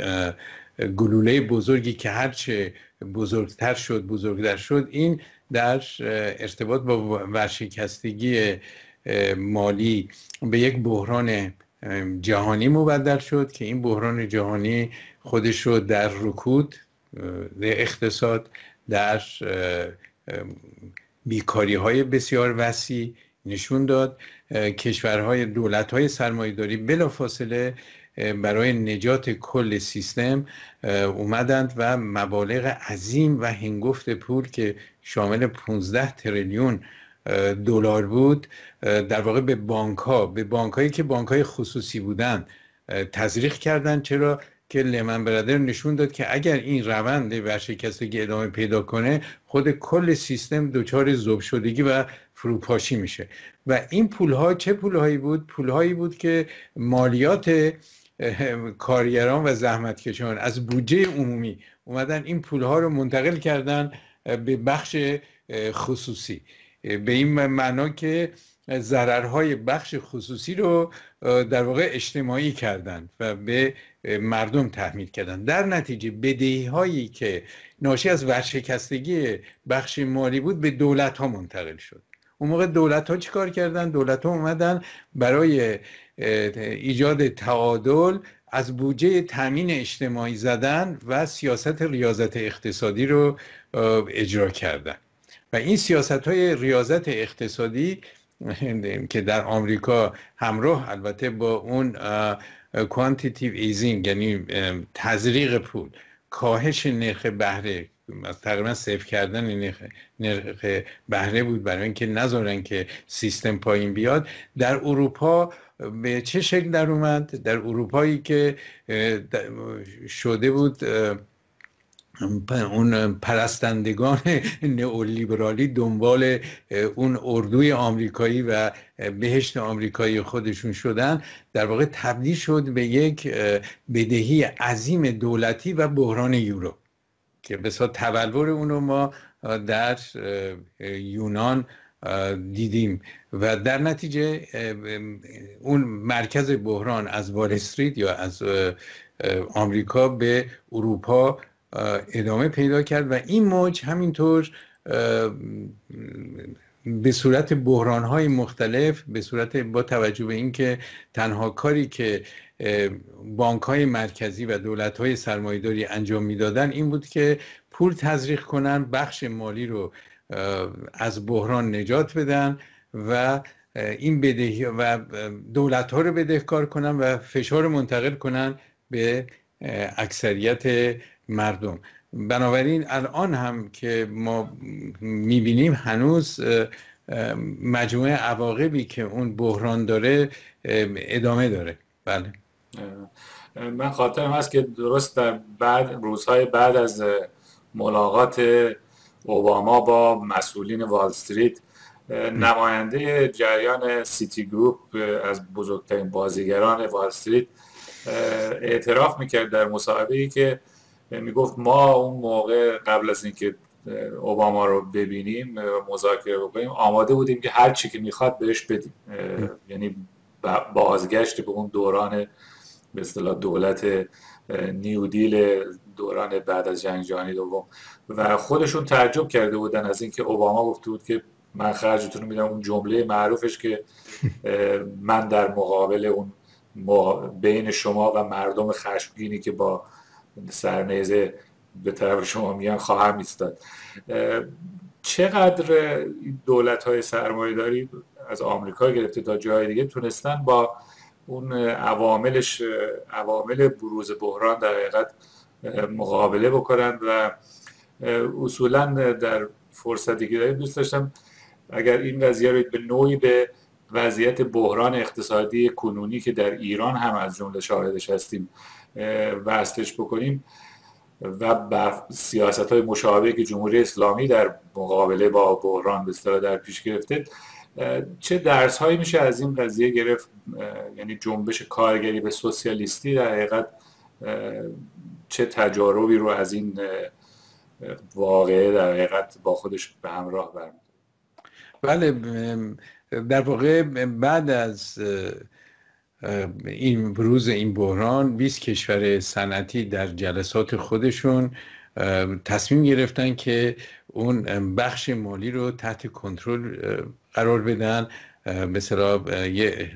Speaker 3: گلوله بزرگی که هرچه بزرگتر شد بزرگتر شد این در ارتباط با ورشکستگی مالی به یک بحران جهانی مبدل شد که این بحران جهانی خودش رو در رکود اقتصاد در بیکاری های بسیار وسیع نشون داد کشورهای دولت های بلا فاصله برای نجات کل سیستم اومدند و مبالغ عظیم و هنگفت پول که شامل 15 تریلیون دلار بود در واقع به بانک ها به بانک هایی که بانک های خصوصی بودن تزریق کردن چرا که لیمن برادر نشون داد که اگر این روند ورشکستگی ادامه پیدا کنه خود کل سیستم دچار زوب شدگی و فروپاشی میشه و این پول ها چه پول هایی بود پول هایی بود که مالیات کارگران و زحمتکشان از بودجه عمومی اومدن این پول ها رو منتقل کردن به بخش خصوصی به این معنا که ضررهای بخش خصوصی رو در واقع اجتماعی کردن و به مردم تحمیل کردن در نتیجه بدهی هایی که ناشی از ورشکستگی بخش مالی بود به دولت ها منتقل شد اون موقع دولت ها چی کار کردن؟ دولت ها اومدن برای ایجاد تعادل از بودجه تامین اجتماعی زدن و سیاست ریاضت اقتصادی رو اجرا کردن این سیاست های ریاضت اقتصادی که در آمریکا همراه البته با اون کوانتیتیو ایزینگ یعنی تزریق پول کاهش نرخ بهره تقریبا صفر کردن نرخ, نرخ بهره بود برای اینکه نذارن که سیستم پایین بیاد در اروپا به چه شکل در اومد در اروپایی که شده بود اون پرستندگان نئولیبرالی دنبال اون اردوی آمریکایی و بهشت آمریکایی خودشون شدن در واقع تبدیل شد به یک بدهی عظیم دولتی و بحران یورو که بسیار تولور اونو ما در یونان دیدیم و در نتیجه اون مرکز بحران از وال یا از آمریکا به اروپا ادامه پیدا کرد و این موج همینطور به صورت بحران های مختلف به صورت با توجه به اینکه تنها کاری که بانک های مرکزی و دولت های سرمایداری انجام میدادن این بود که پول تزریق کنن بخش مالی رو از بحران نجات بدن و این بدهی و دولت ها رو بدهکار کنن و فشار منتقل کنن به اکثریت مردم بنابراین الان هم که ما میبینیم هنوز مجموعه عواقبی که اون بحران داره ادامه داره بله
Speaker 1: من خاطرم هست که درست در بعد روزهای بعد از ملاقات اوباما با مسئولین وال استریت نماینده جریان سیتی گروپ از بزرگترین بازیگران وال استریت اعتراف میکرد در مصاحبه ای که میگفت یعنی ما اون موقع قبل از اینکه اوباما رو ببینیم و مذاکره بکنیم آماده بودیم که هر چی که میخواد بهش بدیم یعنی بازگشت به اون دوران به اصطلاح دولت نیو دیل دوران بعد از جنگ جهانی دوم و خودشون تعجب کرده بودن از اینکه اوباما گفته بود که من خرجتون رو میدم اون جمله معروفش که من در مقابل اون بین شما و مردم خشمگینی که با سرنیزه به طرف شما میان خواهم ایستاد چقدر دولت های سرمایه داری از آمریکا گرفته تا جای دیگه تونستن با اون عواملش عوامل بروز بحران در حقیقت مقابله بکنن و اصولا در فرصتی که دوست داشتم اگر این قضیه رو به نوعی به وضعیت بحران اقتصادی کنونی که در ایران هم از جمله شاهدش هستیم وصلش بکنیم و بر سیاست های مشابهی که جمهوری اسلامی در مقابله با بحران به در پیش گرفته چه درس هایی میشه از این قضیه گرفت یعنی جنبش کارگری به سوسیالیستی در حقیقت چه تجاربی رو از این واقعه در حقیقت با خودش به همراه برمیده
Speaker 3: بله در واقع بعد از این روز این بحران 20 کشور صنعتی در جلسات خودشون تصمیم گرفتن که اون بخش مالی رو تحت کنترل قرار بدن مثلا یه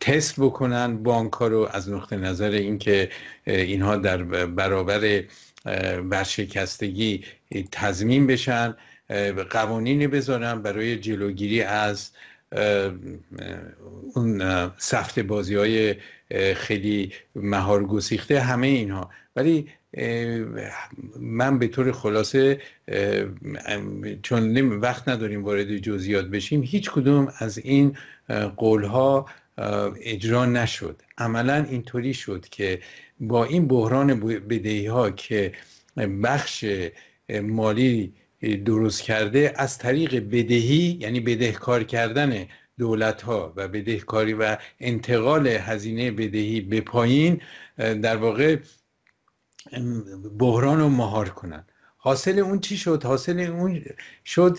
Speaker 3: تست بکنن بانک ها رو از نقطه نظر اینکه اینها در برابر ورشکستگی تضمین بشن قوانینی بذارن برای جلوگیری از اون سخت بازی های خیلی مهار گسیخته همه اینها ولی من به طور خلاصه چون وقت نداریم وارد جزئیات بشیم هیچ کدوم از این قول ها اجرا نشد عملا اینطوری شد که با این بحران بدهی ها که بخش مالی درست کرده از طریق بدهی یعنی بدهکار کردن دولت ها و بدهکاری و انتقال هزینه بدهی به پایین در واقع بحران رو مهار کنن حاصل اون چی شد؟ حاصل اون شد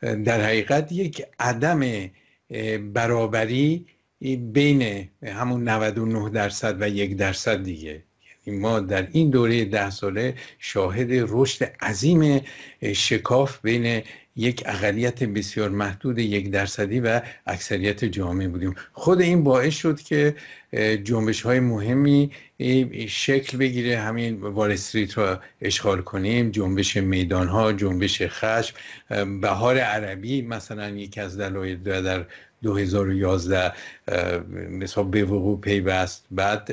Speaker 3: در حقیقت یک عدم برابری بین همون 99 درصد و یک درصد دیگه ما در این دوره ده ساله شاهد رشد عظیم شکاف بین یک اقلیت بسیار محدود یک درصدی و اکثریت جامعه بودیم خود این باعث شد که جنبش های مهمی شکل بگیره همین وال استریت را اشغال کنیم جنبش میدان ها جنبش خشم بهار عربی مثلا یکی از دلایل در 2011 مثلا به وقوع پیوست بعد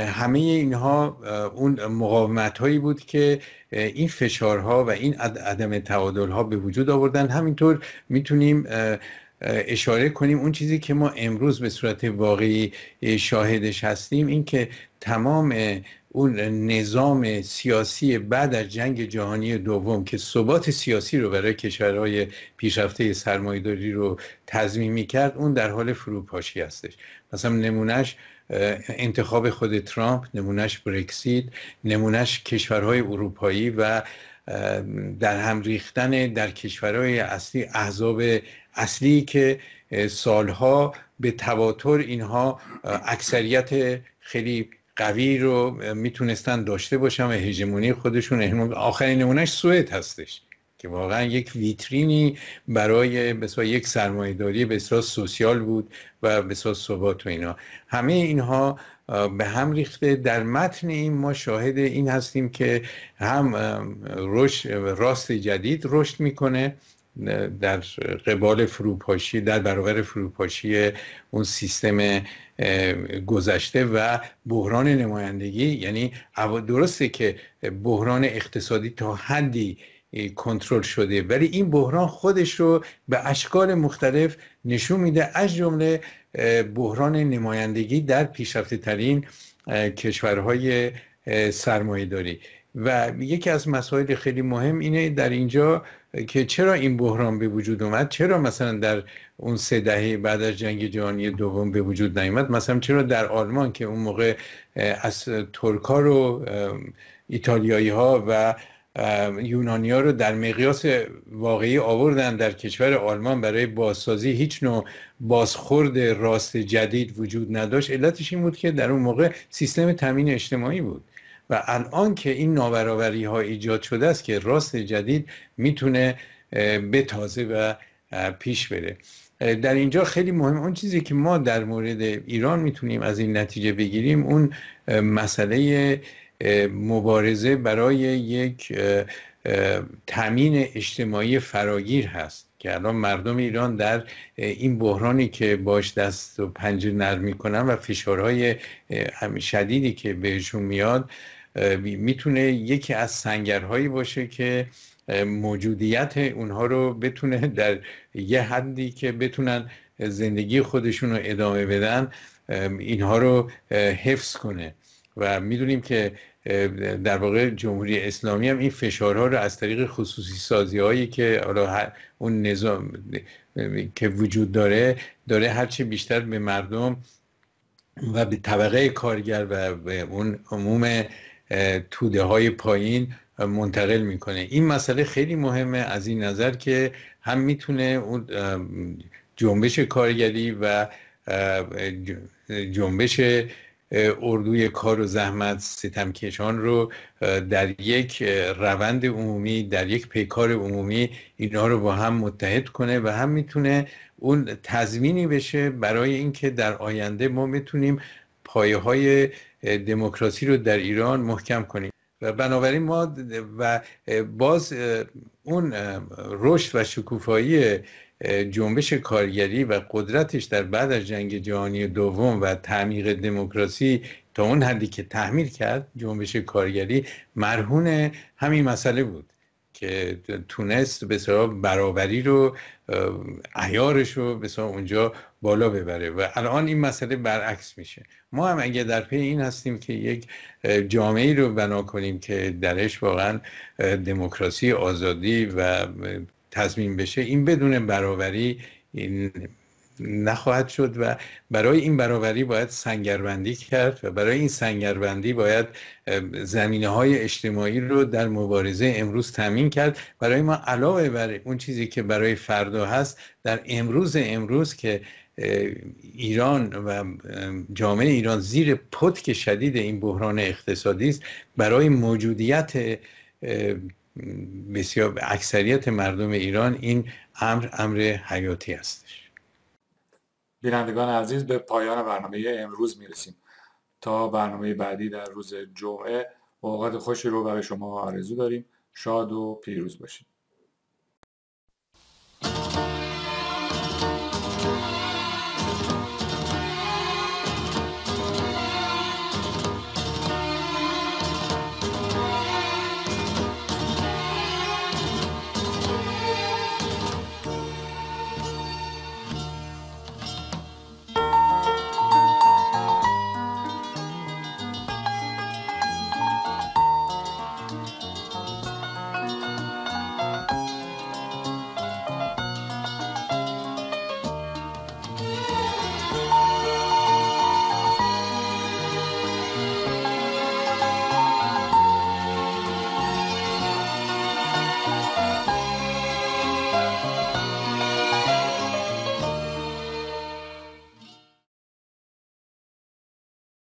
Speaker 3: همه اینها اون مقاومت هایی بود که این فشارها و این عدم تعادل ها به وجود آوردن همینطور میتونیم اشاره کنیم اون چیزی که ما امروز به صورت واقعی شاهدش هستیم این که تمام اون نظام سیاسی بعد از جنگ جهانی دوم که ثبات سیاسی رو برای کشورهای پیشرفته سرمایهداری رو تضمین کرد اون در حال فروپاشی هستش مثلا نمونهش انتخاب خود ترامپ نمونهش برکسیت نمونهش کشورهای اروپایی و در هم ریختن در کشورهای اصلی احزاب اصلی که سالها به تواتر اینها اکثریت خیلی قوی رو میتونستن داشته باشن و هژمونی خودشون آخرین نمونهش سوئد هستش که واقعا یک ویترینی برای مثلا یک سرمایهداری به سوسیال بود و به ثبات و اینا همه اینها به هم ریخته در متن این ما شاهد این هستیم که هم رشد راست جدید رشد میکنه در قبال فروپاشی در برابر فروپاشی اون سیستم گذشته و بحران نمایندگی یعنی درسته که بحران اقتصادی تا حدی کنترل شده ولی این بحران خودش رو به اشکال مختلف نشون میده از جمله بحران نمایندگی در پیشرفته ترین کشورهای سرمایه داری و یکی از مسائل خیلی مهم اینه در اینجا که چرا این بحران به وجود اومد چرا مثلا در اون سه دهه بعد از جنگ جهانی دوم به وجود نیامد مثلا چرا در آلمان که اون موقع از ترکا رو ایتالیایی ها و یونانیا رو در مقیاس واقعی آوردن در کشور آلمان برای بازسازی هیچ نوع بازخورد راست جدید وجود نداشت علتش این بود که در اون موقع سیستم تامین اجتماعی بود و الان که این نابرابری ها ایجاد شده است که راست جدید میتونه تازه و پیش بره در اینجا خیلی مهم اون چیزی که ما در مورد ایران میتونیم از این نتیجه بگیریم اون مسئله مبارزه برای یک تامین اجتماعی فراگیر هست که الان مردم ایران در این بحرانی که باش دست و پنجه نرم میکنن و فشارهای شدیدی که بهشون میاد میتونه یکی از سنگرهایی باشه که موجودیت اونها رو بتونه در یه حدی که بتونن زندگی خودشون رو ادامه بدن اینها رو حفظ کنه و میدونیم که در واقع جمهوری اسلامی هم این فشارها رو از طریق خصوصی سازی هایی که حالا اون نظام که وجود داره داره هرچی بیشتر به مردم و به طبقه کارگر و به اون عموم توده های پایین منتقل میکنه این مسئله خیلی مهمه از این نظر که هم میتونه اون جنبش کارگری و جنبش اردوی کار و زحمت ستمکشان رو در یک روند عمومی در یک پیکار عمومی اینها رو با هم متحد کنه و هم میتونه اون تضمینی بشه برای اینکه در آینده ما میتونیم پایه های دموکراسی رو در ایران محکم کنیم و بنابراین ما و باز اون رشد و شکوفایی جنبش کارگری و قدرتش در بعد از جنگ جهانی دوم و تعمیق دموکراسی تا اون حدی که تحمیل کرد جنبش کارگری مرهون همین مسئله بود که تونست به برابری رو احیارش رو به اونجا بالا ببره و الان این مسئله برعکس میشه ما هم اگه در پی این هستیم که یک جامعه رو بنا کنیم که درش واقعا دموکراسی آزادی و تضمین بشه این بدون برابری نخواهد شد و برای این برابری باید سنگربندی کرد و برای این سنگربندی باید زمینه های اجتماعی رو در مبارزه امروز تمین کرد برای ما علاوه بر اون چیزی که برای فردا هست در امروز امروز که ایران و جامعه ایران زیر پتک شدید این بحران اقتصادی است برای موجودیت بسیار اکثریت مردم ایران این امر امر حیاتی هستش
Speaker 1: بینندگان عزیز به پایان برنامه امروز میرسیم تا برنامه بعدی در روز جمعه اوقات خوشی رو برای شما آرزو داریم شاد و پیروز باشید